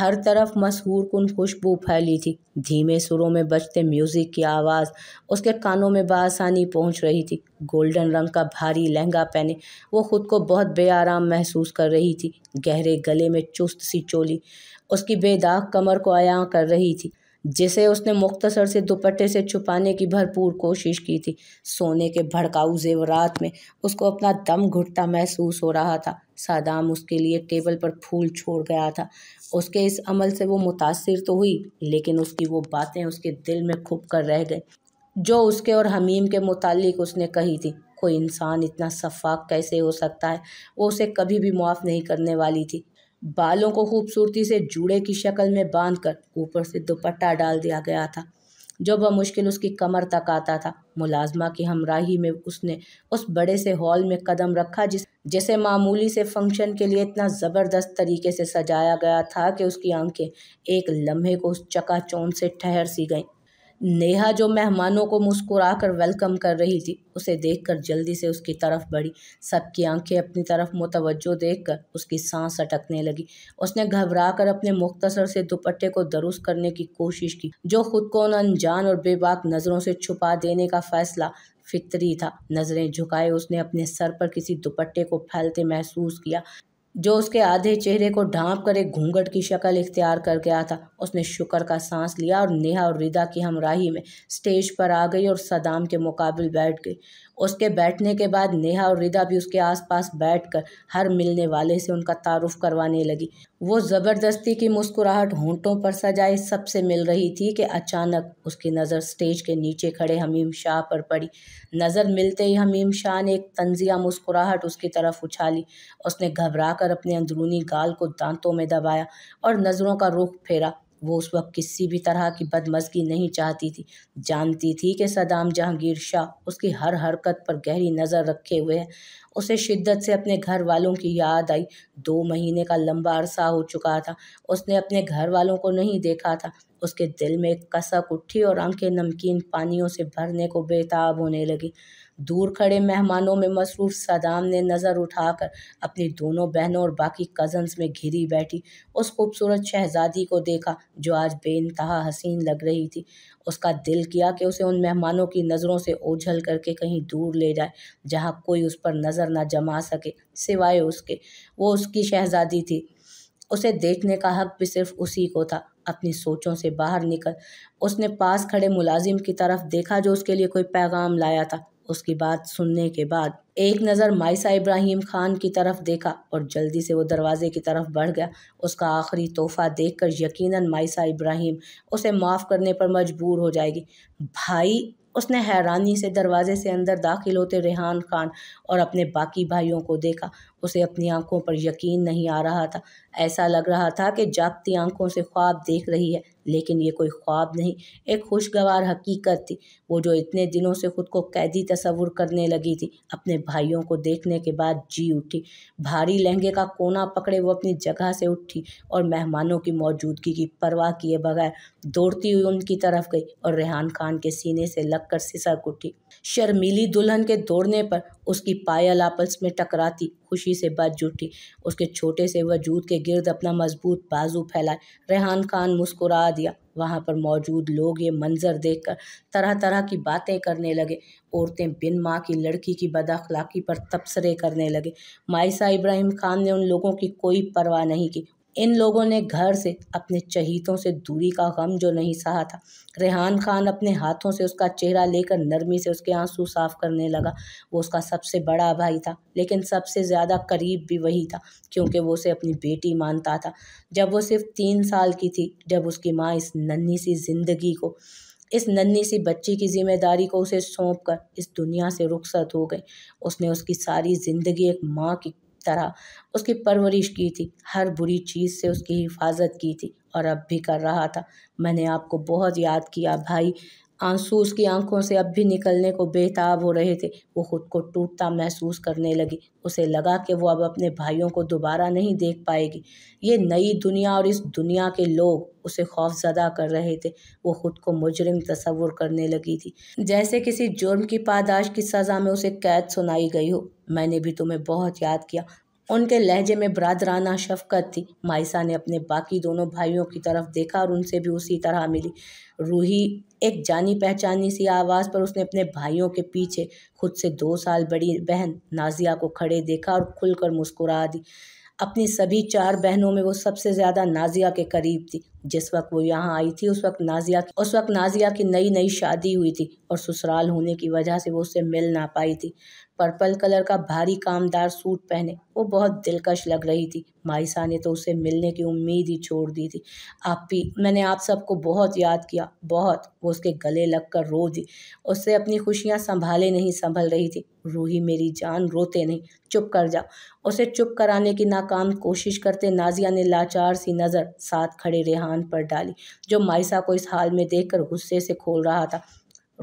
हर तरफ मशहूर कन खुशबू फैली थी धीमे सुरों में बजते म्यूज़िक की आवाज़ उसके कानों में बासानी पहुंच रही थी गोल्डन रंग का भारी लहंगा पहने वो खुद को बहुत बेआराम महसूस कर रही थी गहरे गले में चुस्त सी चोली उसकी बेदाग कमर को आया कर रही थी जिसे उसने मुख्तसर से दुपट्टे से छुपाने की भरपूर कोशिश की थी सोने के भड़काऊ जेवरात में उसको अपना दम घुटता महसूस हो रहा था सादाम उसके लिए टेबल पर फूल छोड़ गया था उसके इस अमल से वो मुतासर तो हुई लेकिन उसकी वो बातें उसके दिल में खुब कर रह गई जो उसके और हमीम के मुतालिक उसने कही थी कोई इंसान इतना शफाक कैसे हो सकता है वो उसे कभी भी मुआफ़ नहीं करने वाली थी बालों को खूबसूरती से जूड़े की शक्ल में बांध कर ऊपर से दुपट्टा डाल दिया गया था जो बमुश्किल उसकी कमर तक आता था मुलाजमा की हमराही में उसने उस बड़े से हॉल में कदम रखा जिस जिसे मामूली से फंक्शन के लिए इतना ज़बरदस्त तरीके से सजाया गया था कि उसकी आंखें एक लम्हे को उस चकाचौंध से ठहर सी गईं नेहा जो मेहमानों को मुस्कुरा कर वेलकम कर रही थी उसे देखकर जल्दी से उसकी तरफ बढ़ी सबकी आंखें अपनी तरफ मुतवजो देखकर उसकी सांस अटकने लगी उसने घबरा कर अपने मुख्तसर से दुपट्टे को दुरुस्त करने की कोशिश की जो खुद को उन अनजान और बेबाक नज़रों से छुपा देने का फैसला फितरी था नज़रें झुकाए उसने अपने सर पर किसी दुपट्टे को फैलते महसूस किया जो उसके आधे चेहरे को ढांप कर एक घूंघट की शक्ल इख्तियार कर गया था उसने शुक्र का सांस लिया और नेहा और रिदा की हमराही में स्टेज पर आ गई और सदाम के मुकाबले बैठ गई उसके बैठने के बाद नेहा और रिदा भी उसके आसपास बैठकर हर मिलने वाले से उनका तारुफ करवाने लगी वो ज़बरदस्ती की मुस्कुराहट होंठों पर सजाए सबसे मिल रही थी कि अचानक उसकी नज़र स्टेज के नीचे खड़े हमीम शाह पर पड़ी नज़र मिलते ही हमीम शाह ने एक तंजिया मुस्कुराहट उसकी तरफ उछाली उसने घबरा कर अपने अंदरूनी गाल को दांतों में दबाया और नज़रों का रुख फेरा वो उस वक्त किसी भी तरह की बदमज़गी नहीं चाहती थी जानती थी कि सदाम जहांगीर शाह उसकी हर हरकत पर गहरी नज़र रखे हुए हैं उसे शिद्दत से अपने घर वालों की याद आई दो महीने का लंबा अरसा हो चुका था उसने अपने घर वालों को नहीं देखा था उसके दिल में कसक उठी और आंखें नमकीन पानियों से भरने को बेताब होने लगी दूर खड़े मेहमानों में मसरूफ़ सदाम ने नज़र उठाकर अपनी दोनों बहनों और बाकी कज़न्स में घिरी बैठी उस खूबसूरत शहजादी को देखा जो आज बेानतहा हसीन लग रही थी उसका दिल किया कि उसे उन मेहमानों की नज़रों से ओझल करके कहीं दूर ले जाए जहाँ कोई उस पर नज़र ना जमा सके सिवाय उसके वो उसकी शहजादी थी उसे देखने का हक भी सिर्फ उसी को था अपनी सोचों से बाहर निकल उसने पास खड़े मुलाजिम की तरफ देखा जो उसके लिए कोई पैगाम लाया था उसकी बात सुनने के बाद एक नज़र मायसा इब्राहिम खान की तरफ देखा और जल्दी से वो दरवाजे की तरफ बढ़ गया उसका आखिरी तोहफा देखकर यकीनन मायसा इब्राहिम उसे माफ़ करने पर मजबूर हो जाएगी भाई उसने हैरानी से दरवाजे से अंदर दाखिल होते रेहान खान और अपने बाकी भाइयों को देखा उसे अपनी आंखों पर यकीन नहीं आ रहा था ऐसा लग रहा था कि जागती आंखों से ख्वाब देख रही है लेकिन ये कोई ख्वाब नहीं एक खुशगवार हकीकत थी वो जो इतने दिनों से खुद को कैदी तस्वुर करने लगी थी अपने भाइयों को देखने के बाद जी उठी भारी लहंगे का कोना पकड़े वो अपनी जगह से उठी और मेहमानों की मौजूदगी की परवाह किए बगैर दौड़ती हुई उनकी तरफ गई और रेहान खान के सीने से लगकर सिसक उठी शर्मीली दुल्हन के दौड़ने पर उसकी पायल आपस में टकराती खुशी से बच जुटी उसके छोटे से वजूद के गिर्द अपना मजबूत बाजू फैलाए रेहान खान मुस्कुरा दिया वहाँ पर मौजूद लोग ये मंज़र देखकर तरह तरह की बातें करने लगे औरतें बिन माँ की लड़की की बदाखलाकी पर तबसरे करने लगे मायसा इब्राहिम खान ने उन लोगों की कोई परवाह नहीं की इन लोगों ने घर से अपने चहीतों से दूरी का गम जो नहीं सहा था रेहान खान अपने हाथों से उसका चेहरा लेकर नरमी से उसके आंसू साफ करने लगा वो उसका सबसे बड़ा भाई था लेकिन सबसे ज़्यादा करीब भी वही था क्योंकि वो उसे अपनी बेटी मानता था जब वो सिर्फ तीन साल की थी जब उसकी माँ इस नन्ही सी जिंदगी को इस नन्ही सी बच्ची की जिम्मेदारी को उसे सौंप कर इस दुनिया से रुखसत हो गई उसने उसकी सारी ज़िंदगी एक माँ की तरह उसकी परवरिश की थी हर बुरी चीज़ से उसकी हिफाज़त की थी और अब भी कर रहा था मैंने आपको बहुत याद किया भाई आंसू उसकी आंखों से अब भी निकलने को बेताब हो रहे थे वो खुद को टूटता महसूस करने लगी उसे लगा कि वो अब अपने भाइयों को दोबारा नहीं देख पाएगी ये नई दुनिया और इस दुनिया के लोग उसे खौफजदा कर रहे थे वो खुद को मुजरिम तस्वुर करने लगी थी जैसे किसी जुर्म की पादाश की सज़ा में उसे कैद सुनाई गई हो मैंने भी तुम्हें बहुत याद किया उनके लहजे में बरदराना शफकत थी माइसा ने अपने बाकी दोनों भाइयों की तरफ देखा और उनसे भी उसी तरह मिली रूही एक जानी पहचानी सी आवाज़ पर उसने अपने भाइयों के पीछे खुद से दो साल बड़ी बहन नाजिया को खड़े देखा और खुलकर मुस्कुरा दी अपनी सभी चार बहनों में वो सबसे ज़्यादा नाजिया के करीब थी जिस वक्त वो यहाँ आई थी उस वक्त नाजिया उस वक्त नाजिया की नई नई शादी हुई थी और ससुराल होने की वजह से वो उससे मिल ना पाई थी पर्पल कलर का भारी कामदार सूट पहने वो बहुत दिलकश लग रही थी माइसा ने तो उसे मिलने की उम्मीद ही छोड़ दी थी आप भी मैंने आप सबको बहुत याद किया बहुत वो उसके गले लग कर रो दी उससे अपनी खुशियाँ संभाले नहीं संभल रही थी रूही मेरी जान रोते नहीं चुप कर जा उसे चुप कराने की नाकाम कोशिश करते नाजिया ने लाचार सी नज़र साथ खड़े रेहान पर डाली जो माइसा को इस हाल में देखकर गुस्से से खोल रहा था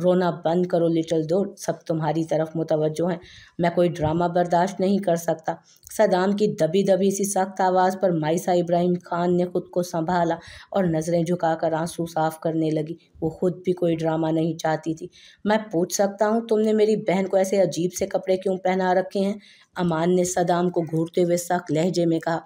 रोना बंद करो लिटिल दो सब तुम्हारी तरफ मुतवजो हैं मैं कोई ड्रामा बर्दाश्त नहीं कर सकता सदाम की दबी दबी सी सख्त आवाज़ पर माइसा इब्राहिम खान ने खुद को संभाला और नज़रें झुकाकर आंसू साफ करने लगी वो खुद भी कोई ड्रामा नहीं चाहती थी मैं पूछ सकता हूँ तुमने मेरी बहन को ऐसे अजीब से कपड़े क्यों पहना रखे हैं अमान ने सदाम को घूरते हुए सख्त लहजे में कहा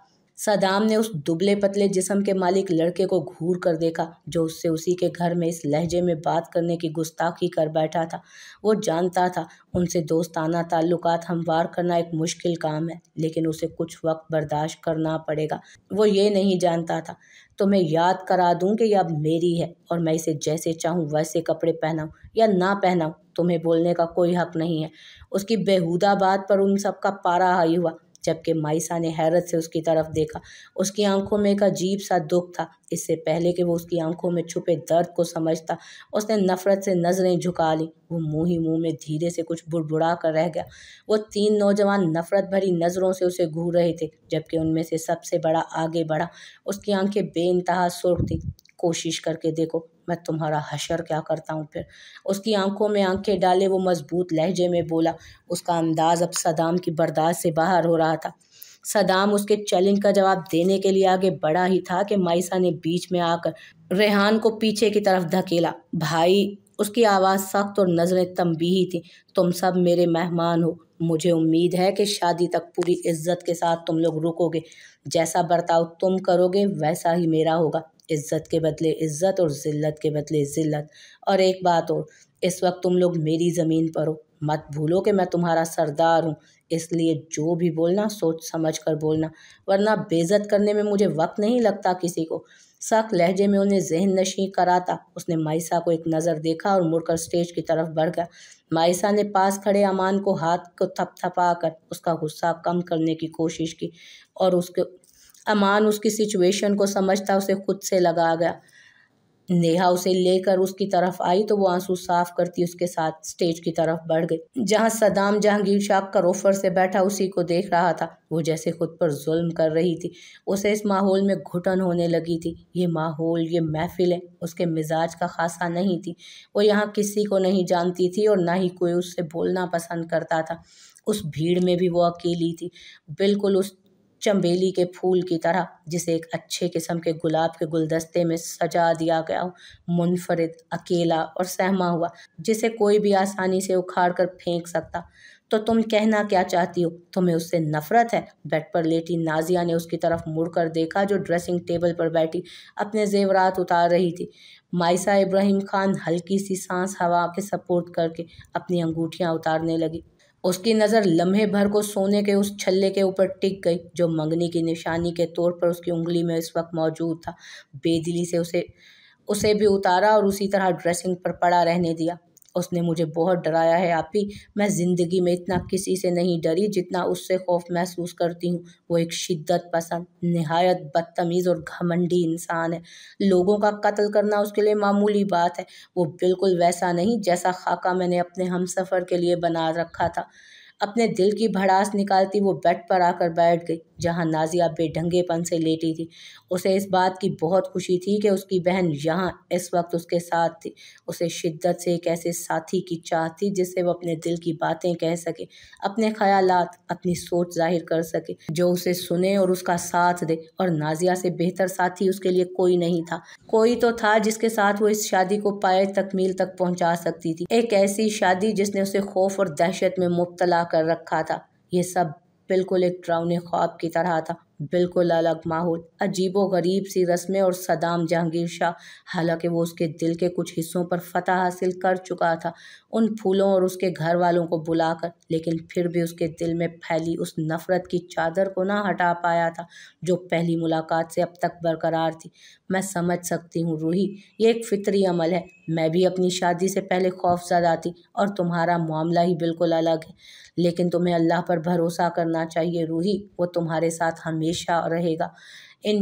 सदाम ने उस दुबले पतले जिसम के मालिक लड़के को घूर कर देखा जो उससे उसी के घर में इस लहजे में बात करने की गुस्ताखी कर बैठा था वो जानता था उनसे दोस्ताना ताल्लुक हमवार करना एक मुश्किल काम है लेकिन उसे कुछ वक्त बर्दाश्त करना पड़ेगा वो ये नहीं जानता था तो मैं याद करा दूँ कि यह अब मेरी है और मैं इसे जैसे चाहूँ वैसे कपड़े पहनाऊँ या ना पहनाऊँ तुम्हें बोलने का कोई हक नहीं है उसकी बेहुदा बात पर उन सबका पारा हाई हुआ जबकि माइसा ने हैरत से उसकी तरफ देखा उसकी आंखों में एक अजीब सा दुख था इससे पहले कि वो उसकी आंखों में छुपे दर्द को समझता उसने नफरत से नज़रें झुका ली वो मुंह ही मुंह में धीरे से कुछ बुड़बुड़ा कर रह गया वो तीन नौजवान नफरत भरी नज़रों से उसे घूर रहे थे जबकि उनमें से सबसे बड़ा आगे बढ़ा उसकी आंखें बेानतहा सुर्ख थी कोशिश करके देखो मैं तुम्हारा हशर क्या करता हूँ फिर उसकी आंखों में आंखें डाले वो मजबूत लहजे में बोला उसका अंदाज़ अब सदाम की बर्दाश्त से बाहर हो रहा था सदाम उसके चैलेंज का जवाब देने के लिए आगे बढ़ा ही था कि माइसा ने बीच में आकर रेहान को पीछे की तरफ धकेला भाई उसकी आवाज़ सख्त और नज़रें तमबीही थी तुम सब मेरे मेहमान हो मुझे उम्मीद है कि शादी तक पूरी इज्जत के साथ तुम लोग रुकोगे जैसा बर्ताव तुम करोगे वैसा ही मेरा होगा इज़्ज़त के बदले इज़्ज़त और ज़िल्लत के बदले ज़िल्लत और एक बात और इस वक्त तुम लोग मेरी ज़मीन पर हो मत भूलो कि मैं तुम्हारा सरदार हूँ इसलिए जो भी बोलना सोच समझ कर बोलना वरना बेज़त करने में मुझे वक्त नहीं लगता किसी को सख लहजे में उन्हें जहन नशी कराता उसने मायसा को एक नज़र देखा और मुड़कर स्टेज की तरफ बढ़ गया माइसा ने पास खड़े अमान को हाथ को थपथपा कर उसका गुस्सा कम करने की कोशिश की और उसके अमान उसकी सिचुएशन को समझता उसे खुद से लगा गया नेहा उसे लेकर उसकी तरफ आई तो वो आंसू साफ करती उसके साथ स्टेज की तरफ बढ़ गई जहां सदाम जहांगीर शाह करोफर से बैठा उसी को देख रहा था वो जैसे खुद पर जुल्म कर रही थी उसे इस माहौल में घुटन होने लगी थी ये माहौल ये महफिलें उसके मिजाज का खासा नहीं थी वो यहाँ किसी को नहीं जानती थी और ना ही कोई उससे बोलना पसंद करता था उस भीड़ में भी वो अकेली थी बिल्कुल उस चम्बेली के फूल की तरह जिसे एक अच्छे किस्म के गुलाब के गुलदस्ते में सजा दिया गया हो मुनफरद अकेला और सहमा हुआ जिसे कोई भी आसानी से उखाड़ कर फेंक सकता तो तुम कहना क्या चाहती हो तुम्हें उससे नफरत है बेड पर लेटी नाजिया ने उसकी तरफ मुड़कर देखा जो ड्रेसिंग टेबल पर बैठी अपने जेवरात उतार रही थी माइसा इब्राहिम खान हल्की सी सांस हवा के सपोर्ट करके अपनी अंगूठियाँ उतारने लगी उसकी नज़र लम्हे भर को सोने के उस छल्ले के ऊपर टिक गई जो मंगनी की निशानी के तौर पर उसकी उंगली में इस वक्त मौजूद था बेदिली से उसे उसे भी उतारा और उसी तरह ड्रेसिंग पर पड़ा रहने दिया उसने मुझे बहुत डराया है आप ही मैं ज़िंदगी में इतना किसी से नहीं डरी जितना उससे खौफ महसूस करती हूँ वो एक शिद्दत पसंद नहायत बदतमीज़ और घमंडी इंसान है लोगों का कत्ल करना उसके लिए मामूली बात है वो बिल्कुल वैसा नहीं जैसा खाका मैंने अपने हम सफ़र के लिए बना रखा था अपने दिल की भड़ास निकालती वो बेड पर आकर बैठ गई जहाँ नाजिया बेढंगेपन से लेटी थी उसे इस बात की बहुत खुशी थी कि उसकी बहन यहाँ इस वक्त उसके साथ थी उसे शिद्दत से एक ऐसे साथी की चाह थी जिससे वो अपने दिल की बातें कह सके अपने ख्याल अपनी सोच जाहिर कर सके जो उसे सुने और उसका साथ दे और नाजिया से बेहतर साथी उसके लिए कोई नहीं था कोई तो था जिसके साथ वो इस शादी को पाए तकमील तक पहुँचा सकती थी एक ऐसी शादी जिसने उसे खौफ और दहशत में मुबतला कर रखा था ये सब बिल्कुल एक डरावने ख्वाब की तरह था बिल्कुल अलग माहौल अजीबो गरीब सी रस्में और सदाम जहांगीर शाह हालांकि वो उसके दिल के कुछ हिस्सों पर फतह हासिल कर चुका था उन फूलों और उसके घर वालों को बुलाकर लेकिन फिर भी उसके दिल में फैली उस नफ़रत की चादर को ना हटा पाया था जो पहली मुलाकात से अब तक बरकरार थी मैं समझ सकती हूँ रूही ये एक फितरी अमल है मैं भी अपनी शादी से पहले खौफजदा थी और तुम्हारा मामला ही बिल्कुल अलग है लेकिन तुम्हें अल्लाह पर भरोसा करना चाहिए रूही वो तुम्हारे साथ हमेशा रहेगा इन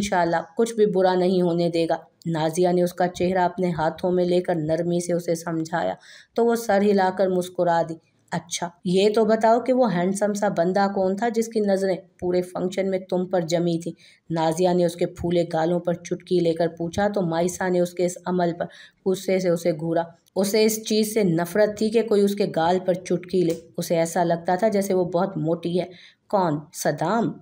कुछ भी बुरा नहीं होने देगा नाजिया ने उसका चेहरा अपने हाथों में लेकर नरमी से उसे समझाया तो वो सर हिलाकर मुस्कुरा दी अच्छा ये तो बताओ कि वो हैंडसम सा बंदा कौन था जिसकी नज़रें पूरे फंक्शन में तुम पर जमी थी नाजिया ने उसके फूले गालों पर चुटकी लेकर पूछा तो माइसा ने उसके इस अमल पर गुस्से से उसे घूरा उसे इस चीज़ से नफ़रत थी कि कोई उसके गाल पर चुटकी ले उसे ऐसा लगता था जैसे वो बहुत मोटी है कौन सदाम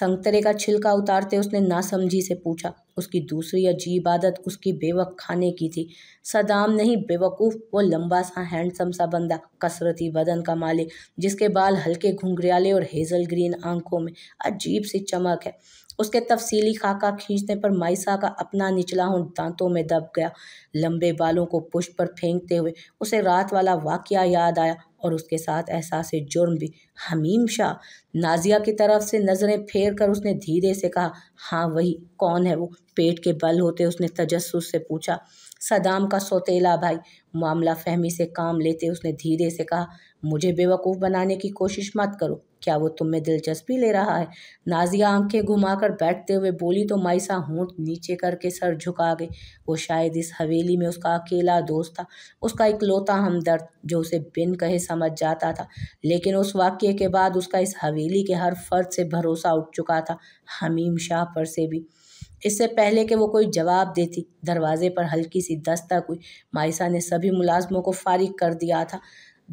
संगतरे का छिलका उतारते उसने नासमझी से पूछा उसकी दूसरी अजीब आदत उसकी बेवक खाने की थी सदाम नहीं बेवकूफ़ वो लंबा सा हैंडसम सा बंदा कसरती बदन का मालिक जिसके बाल हल्के घुंघरियाले और हेज़ल ग्रीन आंखों में अजीब सी चमक है उसके तफसीली खाका खींचने पर माइसा का अपना निचला हूं दांतों में दब गया लंबे बालों को पुष्ट पर फेंकते हुए उसे रात वाला वाकया याद आया और उसके साथ एहसास जुर्म भी हमीम शाह नाजिया की तरफ से नज़रें फेर कर उसने धीरे से कहा हाँ वही कौन है वो पेट के बल होते उसने तजस्सुस से पूछा सदाम का सौतेला भाई मामला फहमी से काम लेते उसने धीरे से कहा मुझे बेवकूफ़ बनाने की कोशिश मत करो क्या वो तुम में दिलचस्पी ले रहा है नाजिया आंखें घुमाकर बैठते हुए बोली तो माइसा होंठ नीचे करके सर झुका गई वो शायद इस हवेली में उसका अकेला दोस्त था उसका इकलौता हमदर्द जो उसे बिन कहे समझ जाता था लेकिन उस वाक्य के बाद उसका इस हवेली के हर फर्द से भरोसा उठ चुका था हमीम शाह पर से भी इससे पहले कि वो कोई जवाब देती दरवाजे पर हल्की सी दस्तक हुई मायसा ने सभी मुलाजमों को फारिग कर दिया था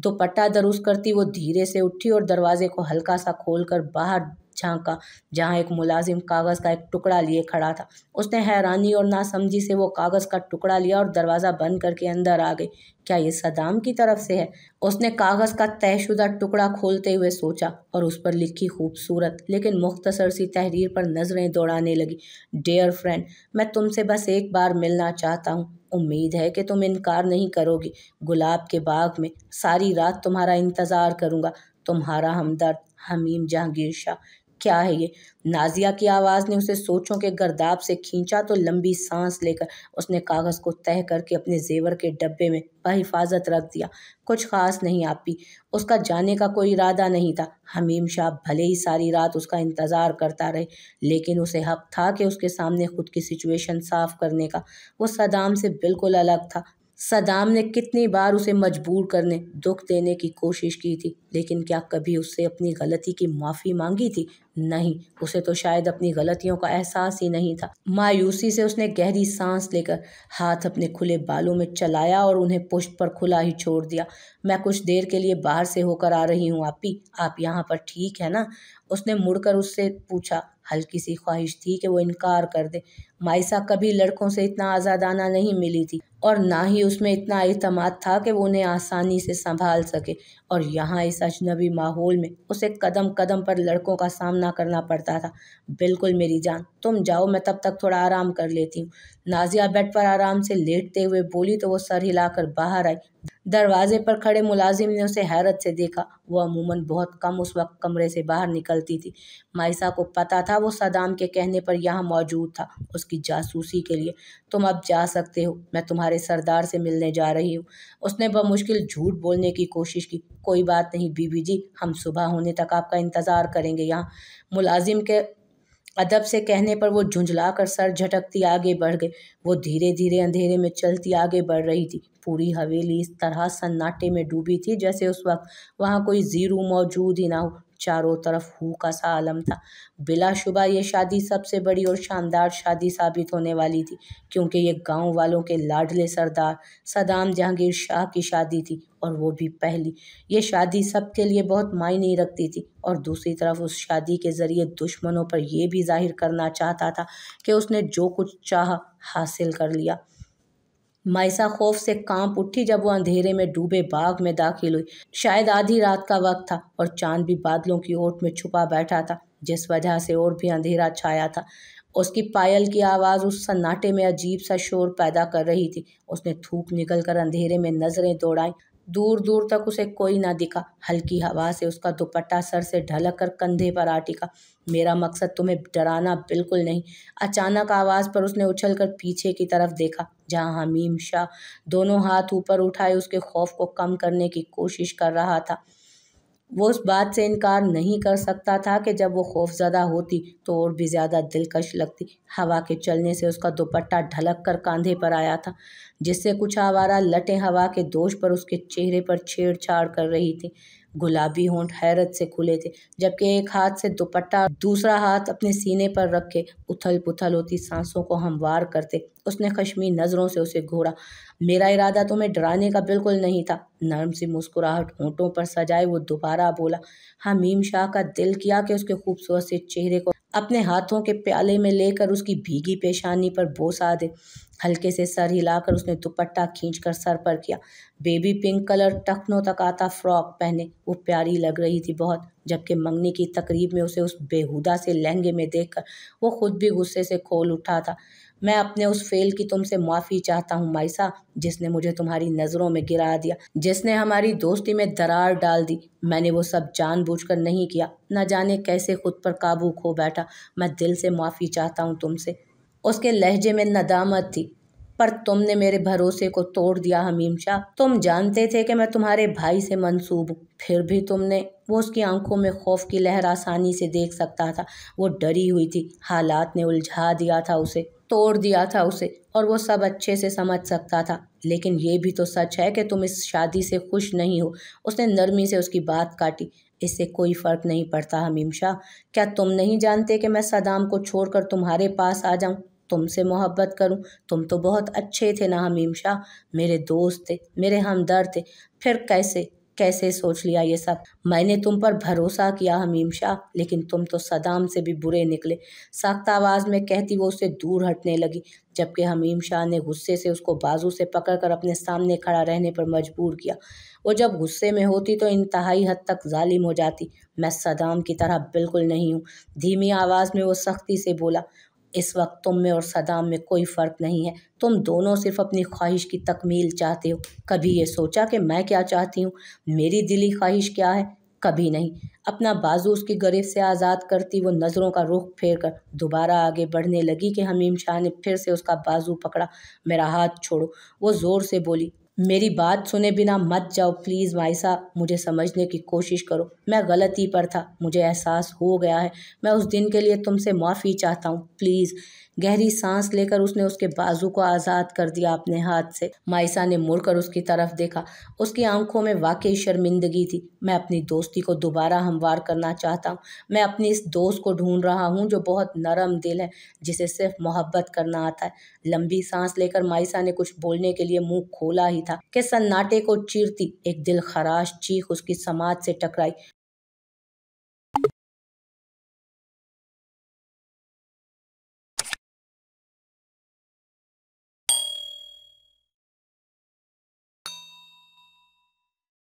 दोपट्टा दरुस्त करती वो धीरे से उठी और दरवाजे को हल्का सा खोलकर बाहर झांका जहां एक मुलाजिम कागज़ का एक टुकड़ा लिए खड़ा था उसने हैरानी और नासमझी से वो कागज़ का टुकड़ा लिया और दरवाज़ा बंद करके अंदर आ गई क्या ये सदाम की तरफ से है उसने कागज़ का तयशुदा टुकड़ा खोलते हुए सोचा और उस पर लिखी खूबसूरत लेकिन मुख्तसर सी तहरीर पर नज़रें दौड़ाने लगी डेयर फ्रेंड मैं तुमसे बस एक बार मिलना चाहता हूँ उम्मीद है कि तुम इनकार नहीं करोगी गुलाब के बाग में सारी रात तुम्हारा इंतज़ार करूँगा तुम्हारा हमदर्द हमीम जहांगीर शाह क्या है ये नाजिया की आवाज़ ने उसे सोचों के गर्दाब से खींचा तो लंबी सांस लेकर उसने कागज़ को तह करके अपने जेवर के डब्बे में बहिफाजत रख दिया कुछ खास नहीं आपी उसका जाने का कोई इरादा नहीं था हमीम शाह भले ही सारी रात उसका इंतज़ार करता रहे लेकिन उसे हक था कि उसके सामने खुद की सिचुएशन साफ करने का वो सदाम से बिल्कुल अलग था सदाम ने कितनी बार उसे मजबूर करने दुख देने की कोशिश की थी लेकिन क्या कभी उससे अपनी गलती की माफ़ी मांगी थी नहीं उसे तो शायद अपनी गलतियों का एहसास ही नहीं था मायूसी से उसने गहरी सांस लेकर हाथ अपने खुले बालों में चलाया और उन्हें पुष्ट पर खुला ही छोड़ दिया मैं कुछ देर के लिए बाहर से होकर आ रही हूँ आपी आप यहाँ पर ठीक है ना उसने मुड़कर उससे पूछा हल्की सी ख्वाहिश थी कि वो इनकार कर दे मायसा कभी लड़कों से इतना आज़ादाना नहीं मिली थी और ना ही उसमें इतना अहतमाद था कि वो उन्हें आसानी से संभाल सके और यहाँ इस अजनबी माहौल में उसे कदम कदम पर लड़कों का सामना करना पड़ता था बिल्कुल मेरी जान तुम जाओ मैं तब तक थोड़ा आराम कर लेती हूँ नाजिया बेड पर आराम से लेटते हुए बोली तो वो सर हिलाकर बाहर आई दरवाजे पर खड़े मुलाजिम ने उसे हैरत से देखा वो अमूमन बहुत कम उस वक्त कमरे से बाहर निकलती थी मायसा को पता था वो सदाम के कहने पर यहाँ मौजूद था उस उसकी जासूसी के लिए तुम अब जा सकते हो मैं तुम्हारे सरदार से मिलने जा रही हूँ उसने बमुश्किल झूठ बोलने की कोशिश की कोई बात नहीं बीबी जी हम सुबह होने तक आपका इंतज़ार करेंगे यहाँ मुलाजिम के अदब से कहने पर वो झुंझला कर सर झटकती आगे बढ़ गई वो धीरे धीरे अंधेरे में चलती आगे बढ़ रही थी पूरी हवेली इस तरह सन्नाटे में डूबी थी जैसे उस वक्त वहाँ कोई ज़ीरू मौजूद ही ना हो चारों तरफ हु का सा आलम था बिलाशुबा ये शादी सबसे बड़ी और शानदार शादी साबित होने वाली थी क्योंकि ये गांव वालों के लाडले सरदार सदाम जहांगीर शाह की शादी थी और वो भी पहली ये शादी सबके लिए बहुत मायने रखती थी और दूसरी तरफ उस शादी के ज़रिए दुश्मनों पर यह भी जाहिर करना चाहता था कि उसने जो कुछ चाह हासिल कर लिया मायसा खौफ से कांप उठी जब वो अंधेरे में डूबे बाग में दाखिल हुई शायद आधी रात का वक्त था और चांद भी बादलों की ओट में छुपा बैठा था जिस वजह से और भी अंधेरा छाया था उसकी पायल की आवाज़ उस सन्नाटे में अजीब सा शोर पैदा कर रही थी उसने थूक निकल कर अंधेरे में नज़रें दौड़ाई दूर दूर तक उसे कोई ना दिखा हल्की हवा से उसका दुपट्टा सर से ढलक कर कंधे पर आ टिका मेरा मकसद तुम्हें डराना बिल्कुल नहीं अचानक आवाज़ पर उसने उछलकर पीछे की तरफ देखा जहाँ हमीम शाह दोनों हाथ ऊपर उठाए उसके खौफ को कम करने की कोशिश कर रहा था वो उस बात से इनकार नहीं कर सकता था कि जब वो खौफजदा होती तो और भी ज़्यादा दिलकश लगती हवा के चलने से उसका दुपट्टा ढलक कर कंधे पर आया था जिससे कुछ आवारा लटे हवा के दोष पर उसके चेहरे पर छेड़छाड़ कर रही थी गुलाबी होंठ हैरत से खुले थे जबकि एक हाथ से दुपट्टा दूसरा हाथ अपने सीने पर रख के उथल पुथल होती सांसों को हमवार करते उसने खशमी नज़रों से उसे घोड़ा मेरा इरादा तुम्हें तो डराने का बिल्कुल नहीं था नरम सी मुस्कुराहट होंठों पर सजाए वो दोबारा बोला हमीम हाँ, शाह का दिल किया कि उसके खूबसूरत से चेहरे को अपने हाथों के प्याले में लेकर उसकी भीगी पेशानी पर बोसा दे हल्के से सर हिलाकर उसने दुपट्टा खींच कर सर पर किया बेबी पिंक कलर टखनों तक आता फ्रॉक पहने वो प्यारी लग रही थी बहुत जबकि मंगनी की तकरीब में उसे उस बेहुदा से लहंगे में देखकर वो खुद भी गुस्से से खोल उठा था मैं अपने उस फेल की तुमसे माफ़ी चाहता हूँ माइसा जिसने मुझे तुम्हारी नज़रों में गिरा दिया जिसने हमारी दोस्ती में दरार डाल दी मैंने वो सब जानबूझकर नहीं किया न जाने कैसे खुद पर काबू खो बैठा मैं दिल से माफ़ी चाहता हूँ तुमसे उसके लहजे में नदामत थी पर तुमने मेरे भरोसे को तोड़ दिया हमीम शाह तुम जानते थे कि मैं तुम्हारे भाई से मंसूब हूँ फिर भी तुमने वो उसकी आंखों में खौफ की लहर आसानी से देख सकता था वो डरी हुई थी हालात ने उलझा दिया था उसे तोड़ दिया था उसे और वो सब अच्छे से समझ सकता था लेकिन ये भी तो सच है कि तुम इस शादी से खुश नहीं हो उसने नरमी से उसकी बात काटी इससे कोई फ़र्क नहीं पड़ता हमीम शाह क्या तुम नहीं जानते कि मैं सदाम को छोड़कर तुम्हारे पास आ जाऊं तुमसे मोहब्बत करूं तुम तो बहुत अच्छे थे ना हमीम शाह मेरे दोस्त थे मेरे हमदर्द थे फिर कैसे कैसे सोच लिया ये सब मैंने तुम पर भरोसा किया हमीम शाह लेकिन तुम तो सदाम से भी बुरे निकले सख्त आवाज़ में कहती वो उससे दूर हटने लगी जबकि हमीम शाह ने गुस्से से उसको बाजू से पकड़कर अपने सामने खड़ा रहने पर मजबूर किया वो जब गुस्से में होती तो इंतहाई हद तक जालिम हो जाती मैं सदाम की तरह बिल्कुल नहीं हूँ धीमी आवाज़ में वो सख्ती से बोला इस वक्त तुम में और सदाम में कोई फ़र्क नहीं है तुम दोनों सिर्फ अपनी ख्वाहिश की तकमील चाहते हो कभी ये सोचा कि मैं क्या चाहती हूँ मेरी दिली ख्वाहिश क्या है कभी नहीं अपना बाजू उसकी गरीब से आज़ाद करती वो नज़रों का रुख फेर कर दोबारा आगे बढ़ने लगी कि हमीम शाह ने फिर से उसका बाजू पकड़ा मेरा हाथ छोड़ो वो ज़ोर से बोली मेरी बात सुने बिना मत जाओ प्लीज़ भाई साहब मुझे समझने की कोशिश करो मैं गलती पर था मुझे एहसास हो गया है मैं उस दिन के लिए तुमसे माफ़ी चाहता हूँ प्लीज़ गहरी सांस लेकर उसने उसके बाजू को आज़ाद कर दिया अपने हाथ से मायसा ने मुड़कर उसकी तरफ देखा उसकी आंखों में वाकई शर्मिंदगी थी मैं अपनी दोस्ती को दोबारा हमवार करना चाहता हूँ मैं अपनी इस दोस्त को ढूंढ रहा हूँ जो बहुत नरम दिल है जिसे सिर्फ मोहब्बत करना आता है लंबी सांस लेकर मायसा ने कुछ बोलने के लिए मुंह खोला ही था कि सन्नाटे को चीरती एक दिल खराश चीख उसकी समाज से टकराई